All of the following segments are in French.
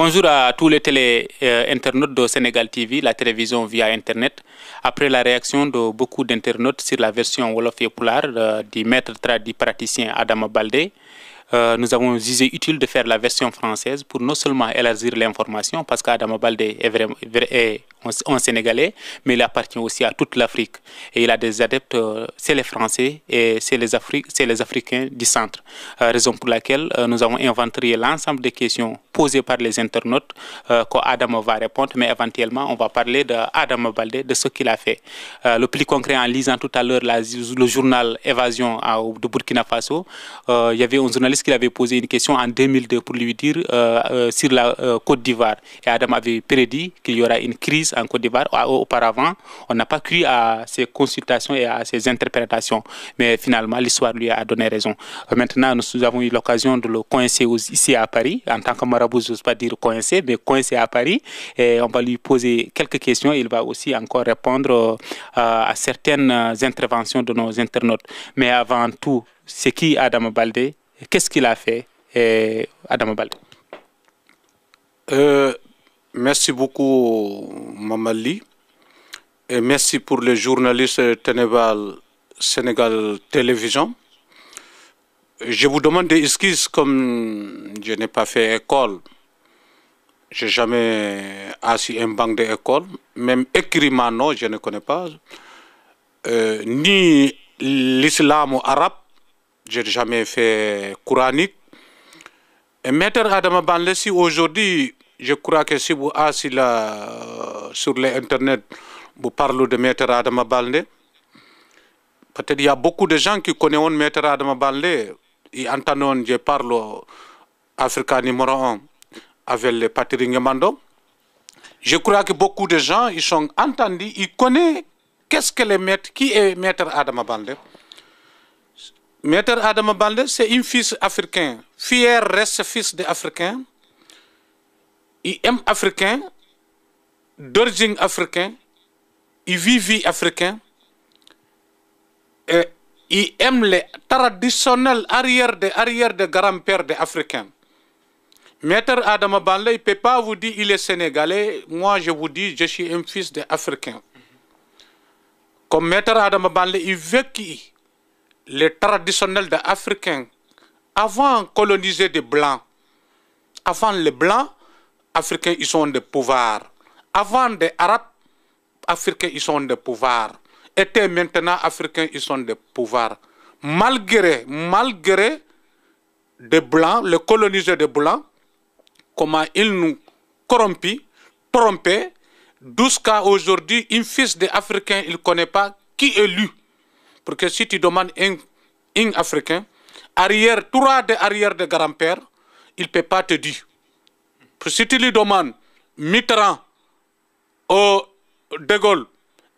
Bonjour à tous les télé-internautes euh, de Sénégal TV, la télévision via Internet. Après la réaction de beaucoup d'internautes sur la version Wolof et Poulard euh, du maître praticien Adam Baldé, euh, nous avons jugé utile de faire la version française pour non seulement élargir l'information, parce qu'Adama Balde est, vraiment, un Sénégalais, mais il appartient aussi à toute l'Afrique. Et il a des adeptes, euh, c'est les Français et c'est les, c'est les, Africains du centre. Euh, raison pour laquelle nous avons inventé l'ensemble des questions posées par les internautes qu'Adama va répondre, mais éventuellement on va parler d'Adam Balde, de ce qu'il a fait. le plus concret, en lisant tout à l'heure le journal Évasion à, de Burkina Faso, il y avait un journaliste qu'il avait posé une question en 2002 pour lui dire euh, euh, sur la euh, Côte d'Ivoire. Et Adam avait prédit qu'il y aura une crise en Côte d'Ivoire. Ah, auparavant, on n'a pas cru à ses consultations et à ses interprétations. Mais finalement, l'histoire lui a donné raison. Maintenant, nous avons eu l'occasion de le coincer ici à Paris. En tant que marabout, je n'ose pas dire coincer, mais coincer à Paris. Et on va lui poser quelques questions. Il va aussi encore répondre à certaines interventions de nos internautes. Mais avant tout, c'est qui Adam Baldé Qu'est-ce qu'il a fait, eh, Adam Baldo? Euh, merci beaucoup, Mamali. Et merci pour les journalistes Ténébal, Sénégal Télévision. Je vous demande des excuses comme je n'ai pas fait école. Je n'ai jamais assis un banc d'école, même écrit non, je ne connais pas. Euh, ni l'islam arabe, j'ai jamais fait coranique. Et Maître Adama Banle, si aujourd'hui, je crois que si vous êtes si sur l'Internet, vous parlez de Maître Adama Banle, peut-être qu'il y a beaucoup de gens qui connaissent Maître Adama Banle, ils entendent, je parle africain numéro 1 avec le Patrick Mando. Je crois que beaucoup de gens, ils sont entendus, ils connaissent qu'est-ce que qui est Maître Adama Banle. Maître Adam Balde, c'est un fils africain. Fier reste fils d'Africain. Il aime Africain, d'origine Africain, Il vit vie Et il aime les traditionnels arrière des arrière des grands-pères des Africains. Maître Adam il ne peut pas vous dire il est sénégalais. Moi, je vous dis, je suis un fils d'Africain. Comme Maître Adam Balde, il veut qui? les traditionnels d'Africains, Africains, avant coloniser des Blancs, avant les Blancs, Africains, ils sont des pouvoirs. Avant des Arabes, Africains, ils sont des pouvoirs. Et maintenant, Africains, ils sont des pouvoirs. Malgré, malgré des Blancs, les colonisés des Blancs, comment ils nous corrompent, trompés, jusqu'à aujourd'hui, une fils d'Africain, il ne connaît pas qui est lui. Parce que si tu demandes un, un Africain, arrière, trois de arrière de grand-père, il ne peut pas te dire. Si tu lui demandes Mitterrand ou De Gaulle,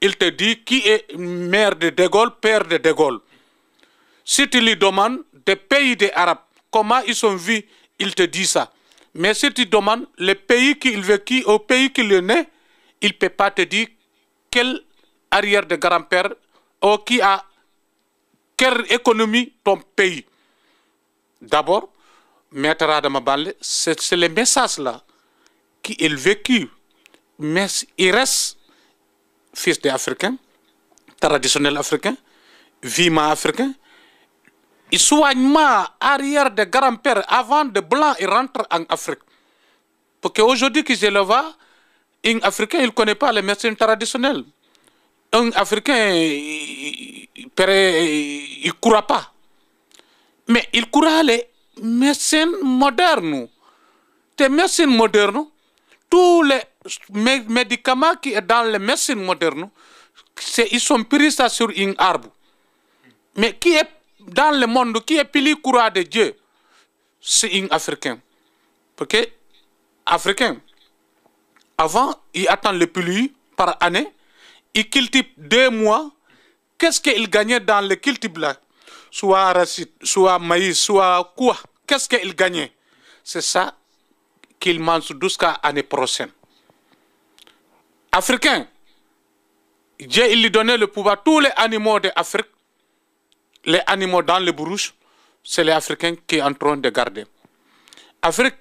il te dit qui est mère de De Gaulle, père de De Gaulle. Si tu lui demandes des pays des Arabes, comment ils sont vus, il te dit ça. Mais si tu demandes le pays qu'il qui au pays qu'il est né, il ne peut pas te dire quel arrière de grand-père ou qui a quelle économie ton pays D'abord, Maître Adama Balle, c'est les message là qui est vécu. Mais il reste fils d'Africain, traditionnel africain, viement africain, ma arrière de grand-père avant de blanc, et rentre en Afrique. Parce qu'aujourd'hui, qui je le vois, un Africain, il connaît pas les médecines traditionnelles un Africain, il ne pas. Mais il courra les médecins modernes. Les médecins modernes, tous les médicaments qui sont dans les médecins modernes, ils sont pris sur un arbre. Mais qui est dans le monde, qui est plus courant de Dieu, c'est un Africain. Parce Africain, avant, il attend le plus par année il cultive deux mois, qu'est-ce qu'il gagnait dans le cultive là Soit racine, soit maïs, soit quoi Qu'est-ce qu'il gagnait C'est ça qu'il mange jusqu'à l'année prochaine. Africain, Dieu il lui donnait le pouvoir. Tous les animaux d'Afrique, les animaux dans les brouches, c'est les Africains qui sont en train de garder. Afrique,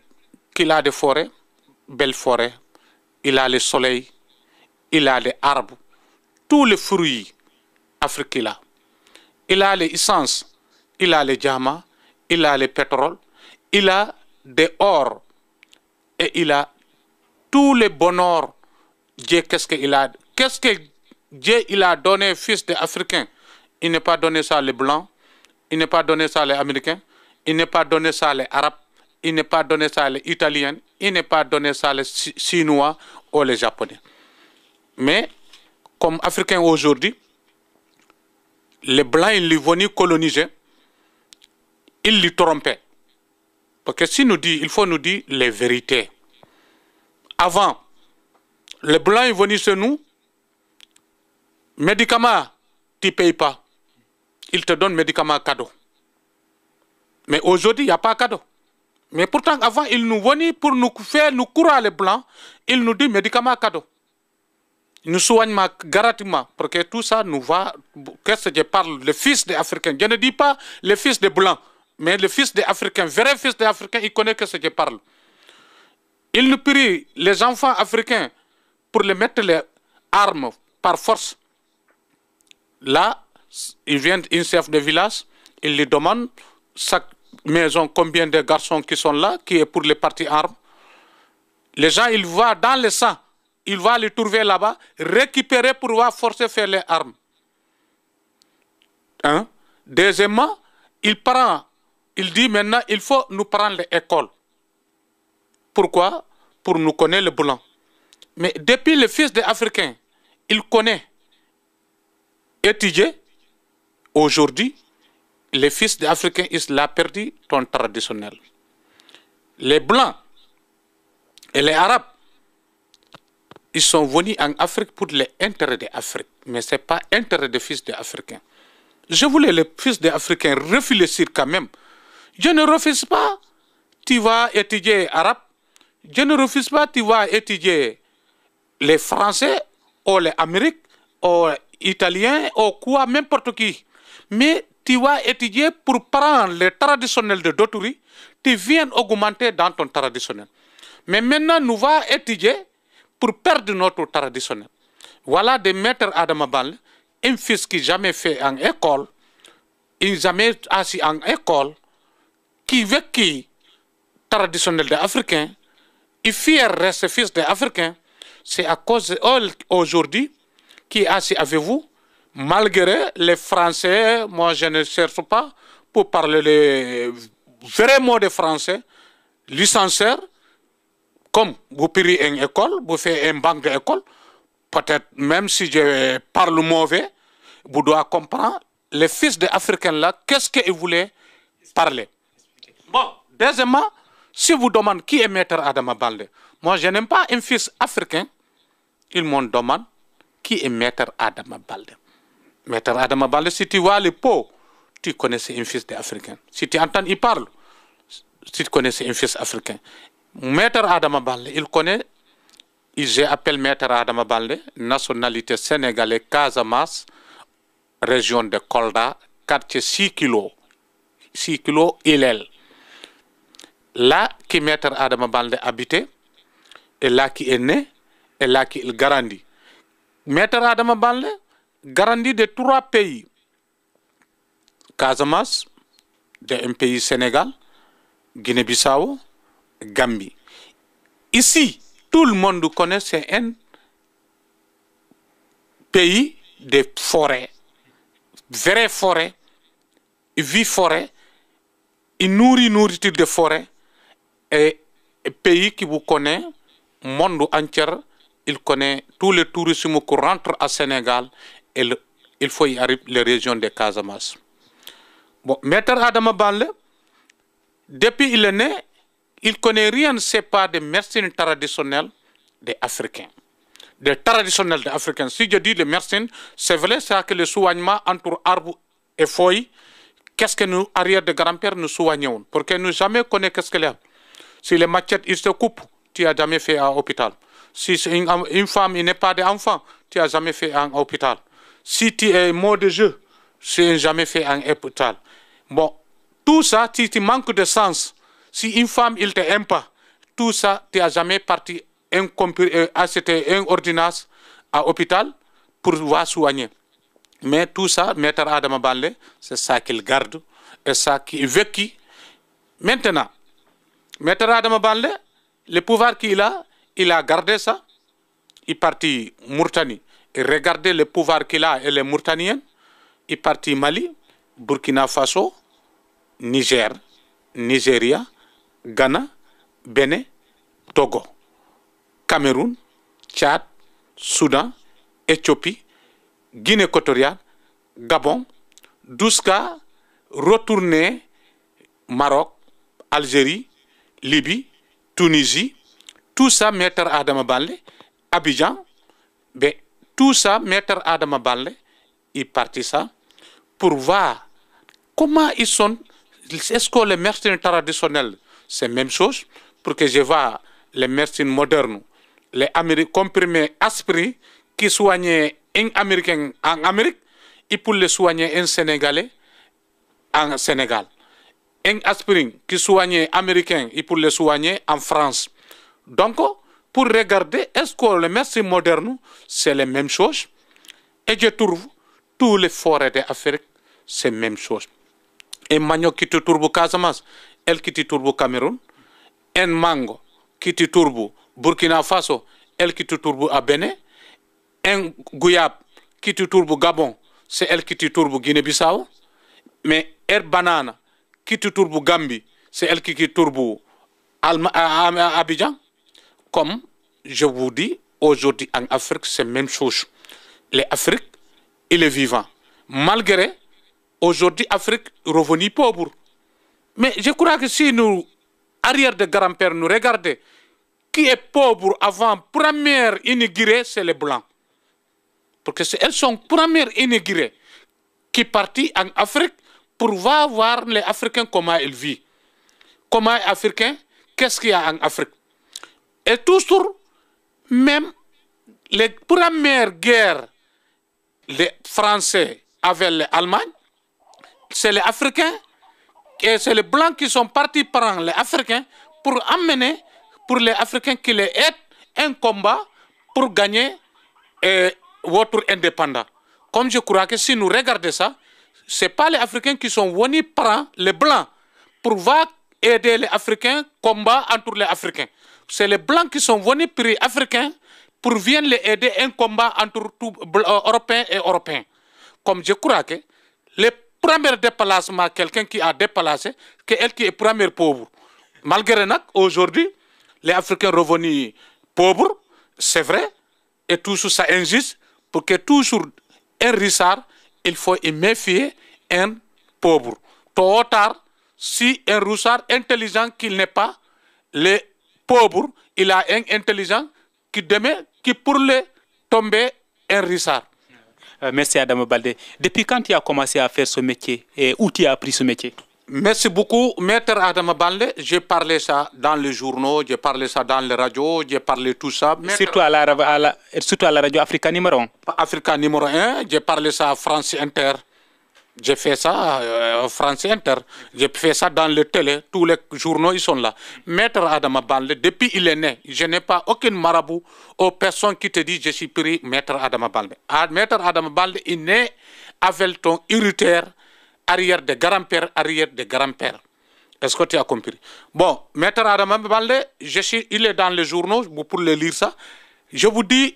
qu'il a des forêts, belles forêts, il a le soleil, il a les arbres, tous les fruits africains là. Il a les essences, il a les diamants, il a les pétrole, il a des ors et il a tous les bonheurs. Dieu, qu'est-ce qu'il a Qu'est-ce que Dieu il a donné fils des Africains Il n'a pas donné ça les Blancs, il n'a pas donné ça les Américains, il n'a pas donné ça les Arabes, il n'a pas donné ça les Italiens, il n'a pas donné ça les Chinois ou les Japonais. Mais comme Africains aujourd'hui, les Blancs, ils sont venus coloniser, ils les trompaient. Parce que si nous dit, il faut nous dire les vérités. Avant, les Blancs, ils venaient chez nous, médicaments, tu ne payes pas. Ils te donnent médicaments cadeau. Mais aujourd'hui, il n'y a pas cadeau. Mais pourtant, avant, ils nous venaient pour nous faire nous courir les Blancs, ils nous disent médicaments cadeau. Nous soigne gratuitement pour que tout ça nous va qu'est-ce que je parle le fils des Africains je ne dis pas le fils des Blancs mais le fils des Africains vrai fils des Africains il connaît que ce que je parle il nous prie les enfants africains pour les mettre les armes par force là il vient une chef de village il lui demande chaque maison combien de garçons qui sont là qui est pour les parties armes les gens ils voient dans le sang il va les trouver là-bas, récupérer pour pouvoir forcer faire les armes. Hein? Deuxièmement, il prend, il dit maintenant, il faut nous prendre les écoles. Pourquoi Pour nous connaître le blanc. Mais depuis le fils des Africains, il connaît, étudier, aujourd'hui, les fils des Africains, ils la perdu ton traditionnel. Les blancs et les arabes, ils sont venus en Afrique pour les intérêts d'Afrique, mais ce n'est pas intérêt des fils d'Africains. Je voulais les fils d'Africains réfléchir quand même. Je ne refuse pas, tu vas étudier arabe. Je ne refuse pas, tu vas étudier les Français ou les Américains ou les Italiens ou quoi, n'importe qui. Mais tu vas étudier pour prendre les traditionnels de Doturi. tu viens augmenter dans ton traditionnel. Mais maintenant, nous allons étudier pour perdre notre traditionnel. Voilà des maîtres Adamabal, un fils qui jamais fait en école, il jamais assis en école, qui vécu traditionnel des Africains, et fier reste fils des Africains, c'est à cause aujourd'hui qui est assis avec vous, malgré les Français, moi je ne cherche pas pour parler les vrais mots des Français, licencieurs, comme vous priez une école, vous faites une banque d'école, peut-être même si je parle mauvais, vous devez comprendre les fils dafricains là, qu'est-ce qu'ils voulaient parler. Bon, deuxièmement, si vous demandez qui est maître Adama Balde, moi je n'aime pas un fils africain, il me demande qui est maître Adama Balde. Maître Adama Balde, si tu vois les pots, tu connaissais un fils d'Africain. Si tu entends, il parle, tu connaissais un fils africain. Maître Adama Balde, il connaît, j'appelle Maître Adama Balde, nationalité sénégalaise, Casamas, région de Kolda, quartier 6 kilos, 6 kilos est Là qui Maître Adama Balde habitait, et là qui est né, et là qui il grandit. Maître Adama Balde grandit de trois pays. Casamas, d'un pays Sénégal, Guinée-Bissau, Gambie. Ici, tout le monde connaît c'est un pays de forêts, vraies forêts, il vit forêt, il nourrit nourriture de forêt, et, un pays qui vous connaît, monde entier, il connaît tous les touristes qui rentrent au Sénégal et il faut y arriver les régions de Casamas. Bon, Maître Adama Banle, depuis il est né, il connaît rien, ce n'est pas des médecines traditionnelles des Africains. Des traditionnels des Africains. Si je dis les médecines, c'est vrai, c'est que le soignement entre arbres et feuilles, qu'est-ce que nous, arrière de grand père nous soignons Pour que nous jamais connaissons qu'est-ce qu'il y a. Si les machettes, ils se coupent, tu n'as jamais fait un hôpital. Si une, femme, il n'est pas d'enfant, tu n'as jamais fait un hôpital. Si tu es mot de jeu, tu n'as jamais fait un hôpital. Bon, tout ça, tu manques de sens, si une femme, il te aime pas, tout ça, tu n'as jamais parti à euh, une ordonnance à l'hôpital pour voir soigner. Mais tout ça, Maître Adam Abalé, c'est ça qu'il garde et ça qu'il vécu. Maintenant, Maître Adam Abalé, le pouvoir qu'il a, il a gardé ça. Il est parti Mourtani. et regardez le pouvoir qu'il a et les Mourtaniens. Il est parti Mali, Burkina Faso, Niger, Nigeria. Ghana Bénin Togo Cameroun Tchad Soudan Éthiopie Guinée équatoriale Gabon Douska retourné Maroc Algérie Libye Tunisie tout ça Maître Adama Balé, Abidjan ben, tout ça Maître Adama Balé, il partit ça pour voir comment ils sont est-ce que les mercenaires traditionnels c'est même chose. Pour que je vois les médecines modernes, les comprimés aspirés qui soignaient un Américain en Amérique, et pour les soigner un Sénégalais en Sénégal. Un aspirin qui soignait Américain, et pour les soigner en France. Donc, pour regarder, est-ce que les médecines modernes, c'est la même chose Et je trouve tous les forêts d'Afrique, c'est la même chose. Et Magno qui te trouve Casamas, el kiti turbo Cameroun Un mango kiti turbo Burkina Faso el kiti turbu a Bénin en guyab kiti turbo Gabon c'est el kiti turbo Guinée-Bissau mais er banana kiti turbo Gambie c'est elle qui turbu Alma à Abidjan comme je vous dis aujourd'hui en Afrique c'est même chose l'Afrique il est vivant malgré aujourd'hui Afrique au pauvre mais je crois que si nous, arrière de grand-père, nous regardons, qui est pauvre avant première inaugurée, c'est les Blancs. Parce que c'est elles sont première qui qui partent en Afrique pour voir les Africains comment ils vivent. Comment les Africains, qu'est-ce qu'il y a en Afrique. Et toujours, même les premières guerres, les Français avec l'Allemagne, c'est les Africains et c'est les Blancs qui sont partis prendre les Africains pour amener, pour les Africains qui les aident, un combat pour gagner euh, votre indépendance. Comme je crois que si nous regardons ça, ce n'est pas les Africains qui sont venus prendre les Blancs pour aider les Africains, combat entre les Africains. C'est les Blancs qui sont venus prendre les Africains pour viennent les aider un combat entre tout, euh, Européens et Européens. Comme je crois que les premier déplacement quelqu'un qui a déplacé que elle qui est première pauvre malgré ça, aujourd'hui les africains revenus pauvres c'est vrai et tout ça injuste pour que toujours un rissard il faut y méfier un pauvre tôt ou tard si un roussard intelligent qu'il n'est pas le pauvre il a un intelligent qui demain qui pour le tomber un rissard. Euh, merci Adam Balde. Depuis quand tu as commencé à faire ce métier et où tu as appris ce métier Merci beaucoup, Maître Adam Balde. J'ai parlé ça dans les journaux, j'ai parlé ça dans les radios, j'ai parlé tout ça. Surtout, à la, à la radio Africa numéro 1. Africa numéro 1, j'ai parlé ça à France Inter. J'ai fait ça en euh, France Inter, j'ai fait ça dans le télé, tous les journaux ils sont là. Maître Adama Balde, depuis il est né, je n'ai pas aucune marabout aux personnes qui te disent je suis pris Maître Adama Balde. Ah, Maître Adama Balde il est né avec ton irritaire arrière de grand-père, arrière de grand-père. Est-ce que tu as compris Bon, Maître Adama Balde, je suis, il est dans les journaux, vous pouvez lire ça. Je vous dis,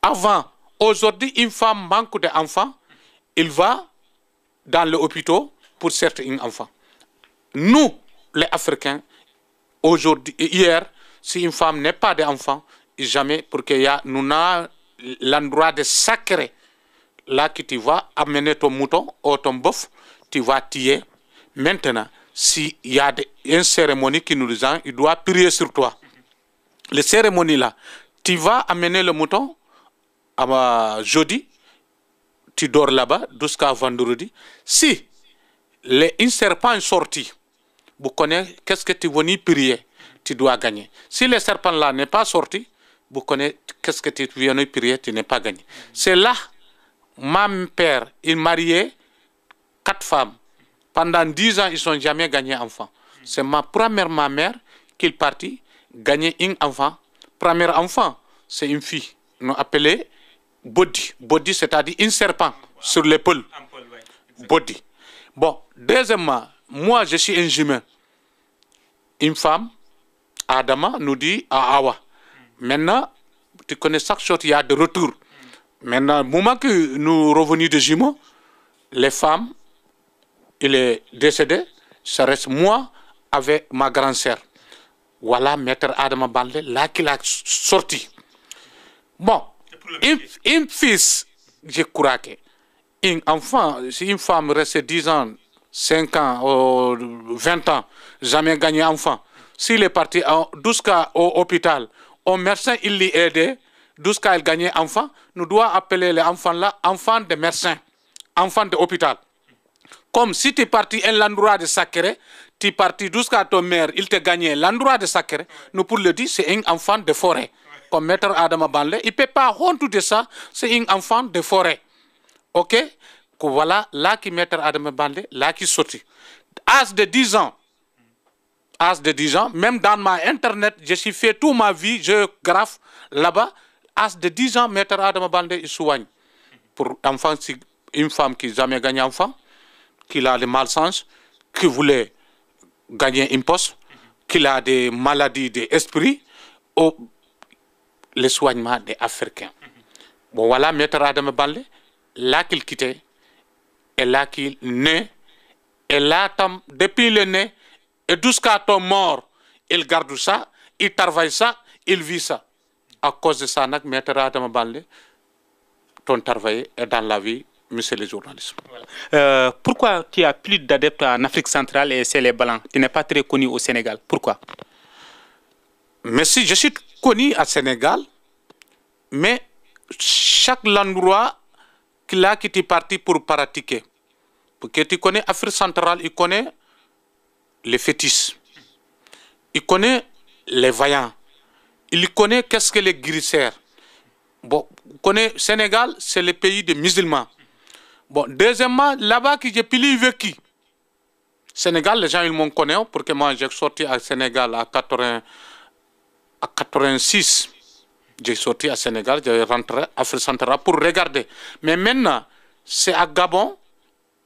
avant, aujourd'hui, une femme manque d'enfants, il va dans l'hôpital hôpitaux pour certains enfants. Nous, les Africains, aujourd'hui, hier, si une femme n'est pas d'enfant, jamais, pour qu'il y a, nous a l'endroit de sacré, là que tu vas amener ton mouton ou ton bœuf, tu vas tuer. Maintenant, s'il y a une cérémonie qui nous dit il doit prier sur toi. Les cérémonies là, tu vas amener le mouton à, ah bah, jeudi, tu dors là-bas jusqu'à vendredi. Si les, serpent serpent sorti, vous connaissez qu'est-ce que tu viens prier, tu dois gagner. Si le serpent là n'est pas sorti, vous connaissez qu'est-ce que tu viens prier, tu n'es pas gagné. C'est là, mon père, il mariait quatre femmes. Pendant dix ans, ils n'ont jamais gagné enfant. C'est ma première ma mère qui est partie gagner un enfant. Premier enfant, c'est une fille. Nous appelée Body, c'est-à-dire un serpent sur l'épaule Body. bon deuxièmement moi je suis un jumeau. une femme Adama nous dit à Awa maintenant tu connais chaque chose il y a de retour maintenant au moment que nous revenons de jumeaux les femmes il est décédé ça reste moi avec ma grand sœur voilà maître Adama Bandé là qu'il a sorti bon un fils, j'ai craqué. Une enfant, si une femme reste 10 ans, 5 ans, 20 euh, ans, jamais gagné enfant, s'il est parti jusqu'à l'hôpital, au médecin, il l'y aidait, jusqu'à elle gagnait enfant, nous devons appeler les enfants là enfants de médecin, enfants de l'hôpital. Comme si tu es parti à l'endroit de sacré, tu es parti jusqu'à ton mère, il t'a gagné l'endroit de sacré, nous pour le dire, c'est un enfant de forêt comme Maître Adama Bandé, il ne peut pas honte ça, c'est un enfant de forêt. Ok que Voilà là qui Maître Adama Bandé, là qui sorti. Âge de 10 ans, âge de 10 ans, même dans ma internet, je suis fait toute ma vie, je graffe là-bas, âge de 10 ans, Maître Adama Bandé, il soigne. Pour enfant, une femme qui n'a jamais gagné enfant, qui a le sens, qui voulait gagner un poste, qui a des maladies d'esprit, au soignement des Africains. Mhm. Bon, voilà Maître Adam Balé, là qu'il quittait, et là qu'il naît, et là, depuis le nez, et jusqu'à ton mort, il garde ça, il travaille ça, il vit ça. À cause de ça, nak Maître Adam ton travail est dans la vie, monsieur le journaliste. Euh, pourquoi tu as plus d'adeptes en Afrique centrale et c'est les Blancs Tu n'es pas très connu au Sénégal. Pourquoi Mais si je suis connu à Sénégal, mais chaque endroit qu'il a qui est parti pour pratiquer. Parce que tu connais l'Afrique centrale, il connaît les fétiches, il connaît les vaillants, il connaît qu'est-ce que les grisères Bon, connaît Sénégal, c'est le pays des musulmans. Bon, deuxièmement, là-bas que j'ai pili qui. Sénégal, les gens ils m'ont connu, parce que moi j'ai sorti à Sénégal à 80 à 86, j'ai sorti à Sénégal, j'ai rentré à centrale pour regarder. Mais maintenant, c'est à Gabon,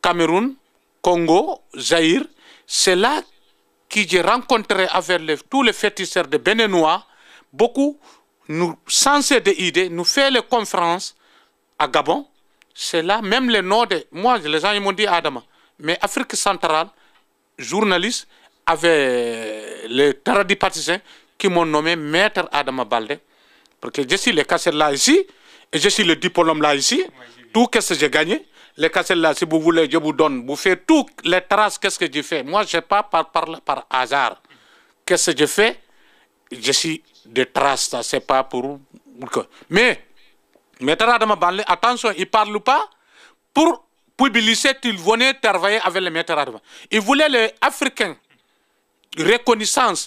Cameroun, Congo, Zaïre. C'est là que j'ai rencontré avec tous les fétisseurs de Béninois, beaucoup nous censés des idées, nous fait les conférences à Gabon. C'est là, même le nord Moi, les gens ils m'ont dit Adam, Mais Afrique centrale, journaliste, avec les paradis partisans, qui m'ont nommé maître Adama Balde. Parce que je suis le casser là ici, et je suis le diplôme là ici. Tout ce que j'ai gagné, le casser là, si vous voulez, je vous donne. Vous faites toutes les traces, qu'est-ce que j'ai fais. Moi, je ne pas par, par, par hasard. Qu'est-ce que je fais Je suis des traces, ça, c'est pas pour. Mais, maître Adama Balde, attention, il ne parle pas pour publier qu'il venait travailler avec le maître Adama. Il voulait les Africains reconnaissance